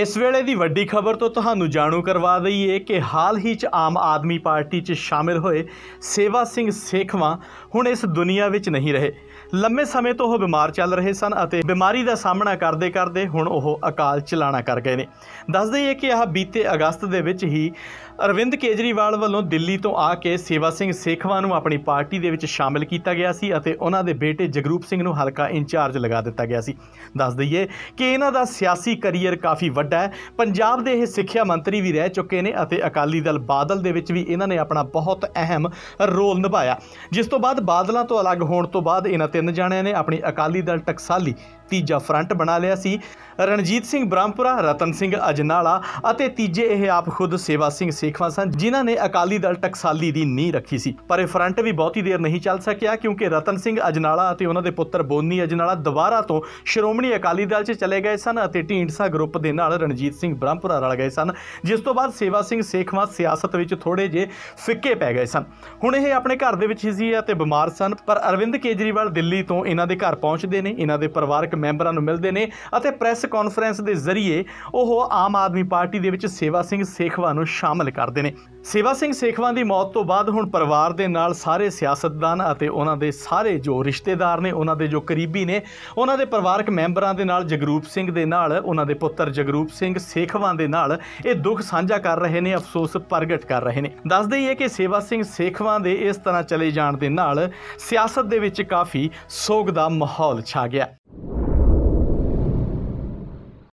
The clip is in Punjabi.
ਇਸ ਵੇਲੇ ਦੀ ਵੱਡੀ ਖਬਰ ਤੋਂ ਤੁਹਾਨੂੰ ਜਾਣੂ ਕਰਵਾ ਦਈਏ ਕਿ ਹਾਲ ਹੀ 'ਚ ਆਮ ਆਦਮੀ ਪਾਰਟੀ 'ਚ ਸ਼ਾਮਿਲ ਹੋਏ ਸੇਵਾ ਸਿੰਘ ਸੇਖਵਾ ਹੁਣ ਇਸ ਦੁਨੀਆ ਵਿੱਚ ਨਹੀਂ ਰਹੇ ਲੰਮੇ ਸਮੇਂ ਤੋਂ ਉਹ ਬਿਮਾਰ ਚੱਲ ਰਹੇ ਸਨ ਅਤੇ ਬਿਮਾਰੀ ਦਾ ਸਾਹਮਣਾ ਕਰਦੇ ਕਰਦੇ ਹੁਣ ਉਹ ਅਕਾਲ ਚਲਾਣਾ ਕਰ ਗਏ ਨੇ ਦੱਸ ਦਈਏ ਕਿ ਆਹ ਬੀਤੇ ਅਗਸਤ ਦੇ ਵਿੱਚ ਹੀ ਅਰਵਿੰਦ ਕੇਜਰੀਵਾਲ ਵੱਲੋਂ ਦਿੱਲੀ ਤੋਂ ਆ ਕੇ ਸੇਵਾ ਸਿੰਘ ਸੇਖਵਾ ਨੂੰ ਆਪਣੀ ਪਾਰਟੀ ਦੇ ਵਿੱਚ ਸ਼ਾਮਿਲ ਕੀਤਾ ਗਿਆ ਸੀ ਅਤੇ ਉਹਨਾਂ ਦੇ ਬੇਟੇ ਜਗਰੂਪ ਸਿੰਘ ਨੂੰ ਹਲਕਾ ਇੰਚਾਰਜ ਲਗਾ ਦਿੱਤਾ ਗਿਆ ਸੀ ਦੱਸ ਦਈਏ ਕਿ ਇਹਨਾਂ ਦਾ ਸਿਆਸੀ ਕਰੀਅਰ ਕਾਫੀ ਵੱਡਾ ਹੈ ਪੰਜਾਬ ਦੇ ਇਹ ਸਿੱਖਿਆ ਮੰਤਰੀ ਵੀ ਰਹਿ ਚੁੱਕੇ ਨੇ ਅਤੇ ਅਕਾਲੀ ਦਲ ਬਾਦਲ ਦੇ ਵਿੱਚ ਵੀ ਇਹਨਾਂ ਨੇ ਆਪਣਾ ਬਹੁਤ ਅਹਿਮ ਰੋਲ ਨਿਭਾਇਆ ਜਿਸ ਤੋਂ ਬਾਅਦ ਬਾਦਲਾਂ ਤੋਂ ਅਲੱਗ ਹੋਣ ਤੋਂ ਬਾਅਦ ਇਹਨਾਂ ਤਿੰਨ ਜਾਣਿਆਂ ਨੇ ਆਪਣੀ ਅਕਾਲੀ ਦਲ ਟਕਸਾਲੀ ਤੀਜਾ ਫਰੰਟ ਬਣਾ ਲਿਆ ਸੀ ਰਣਜੀਤ ਸਿੰਘ ਬ੍ਰਹਮਪੁਰਾ ਰਤਨ ਸਿੰਘ ਅਜਨਾਲਾ ਅਤੇ ਤੀਜੇ ਇਹ ਆਪ ਖੁਦ ਸੇਵਾ ਸਿੰਘ ਸੇਖਵਾ ਸਨ ਜਿਨ੍ਹਾਂ ਨੇ ਅਕਾਲੀ ਦਲ ਟਕਸਾਲੀ ਦੀ ਨੀਂਹ ਰੱਖੀ ਸੀ ਪਰ ਇਹ ਫਰੰਟ ਵੀ ਬਹੁਤੀ ਦੇਰ ਨਹੀਂ ਚੱਲ ਸਕਿਆ ਕਿਉਂਕਿ ਰਤਨ ਸਿੰਘ ਅਜਨਾਲਾ ਅਤੇ ਉਹਨਾਂ ਦੇ ਪੁੱਤਰ ਬੋਨੀ ਅਜਨਾਲਾ ਦੁਬਾਰਾ ਤੋਂ ਸ਼੍ਰੋਮਣੀ ਅਕਾਲੀ ਦਲ 'ਚ ਚਲੇ ਗਏ ਸਨ ਅਤੇ ਢੀਂਡਸਾ ਗਰੁੱਪ ਦੇ ਨਾਲ ਰਣਜੀਤ ਸਿੰਘ ਬ੍ਰਹਮਪੁਰਾ ਰਲ ਗਏ ਸਨ ਜਿਸ ਤੋਂ ਬਾਅਦ ਸੇਵਾ ਸਿੰਘ ਸੇਖਵਾ ਸਿਆਸਤ ਵਿੱਚ ਥੋੜੇ ਜੇ ਫਿੱਕੇ ਪੈ ਗਏ ਸਨ ਹੁਣ ਇਹ ਆਪਣੇ ਘਰ ਦੇ ਵਿੱਚ ਹੀ ਸੀ ਅਤੇ ਬਿਮਾਰ ਸਨ ਪਰ ਅਰਵਿੰਦ ਕੇਜਰੀਵਾਲ ਦਿੱਲੀ ਤੋਂ ਇਹਨਾਂ ਦੇ ਘਰ ਪਹੁੰਚਦੇ ਨੇ ਇਹਨਾਂ ਦੇ ਪਰਿਵਾਰਕ ਮੈਂਬਰਾਂ ਨੂੰ ਮਿਲਦੇ ਨੇ ਅਤੇ ਪ੍ਰੈਸ ਕਾਨਫਰੰਸ ਦੇ ਜ਼ਰੀਏ ਉਹ ਆਮ ਆਦਮੀ ਪਾਰਟੀ ਦੇ ਵਿੱਚ ਸੇਵਾ ਸਿੰਘ ਸੇਖਵਾ ਨੂੰ ਸ਼ਾਮਲ ਕਰਦੇ ਨੇ ਸੇਵਾ ਸਿੰਘ ਸੇਖਵਾ ਦੀ ਮੌਤ ਤੋਂ ਬਾਅਦ ਹੁਣ ਪਰਿਵਾਰ ਦੇ ਨਾਲ ਸਾਰੇ ਸਿਆਸਤਦਾਨ ਅਤੇ ਉਹਨਾਂ ਦੇ ਸਾਰੇ ਜੋ ਰਿਸ਼ਤੇਦਾਰ ਨੇ ਉਹਨਾਂ ਦੇ ਜੋ ਕਰੀਬੀ ਨੇ ਉਹਨਾਂ ਦੇ ਪਰਿਵਾਰਕ ਮੈਂਬਰਾਂ ਦੇ ਨਾਲ ਜਗਰੂਪ ਸਿੰਘ ਦੇ ਨਾਲ ਉਹਨਾਂ ਦੇ ਪੁੱਤਰ ਜਗਰੂਪ ਸਿੰਘ ਸੇਖਵਾ ਦੇ ਨਾਲ ਇਹ ਦੁੱਖ ਸਾਂਝਾ ਕਰ ਰਹੇ ਨੇ ਅਫਸੋਸ ਪ੍ਰਗਟ ਕਰ ਰਹੇ ਨੇ ਦੱਸ ਦਈਏ ਕਿ ਸੇਵਾ ਸਿੰਘ ਸੇਖਵਾ ਦੇ ਇਸ ਤਰ੍ਹਾਂ ਚਲੇ ਜਾਣ ਦੇ ਨਾਲ ਸਿਆਸਤ ਦੇ ਵਿੱਚ ਕਾਫੀ ਸੋਗ ਦਾ ਮਾਹੌਲ ਛਾ ਗਿਆ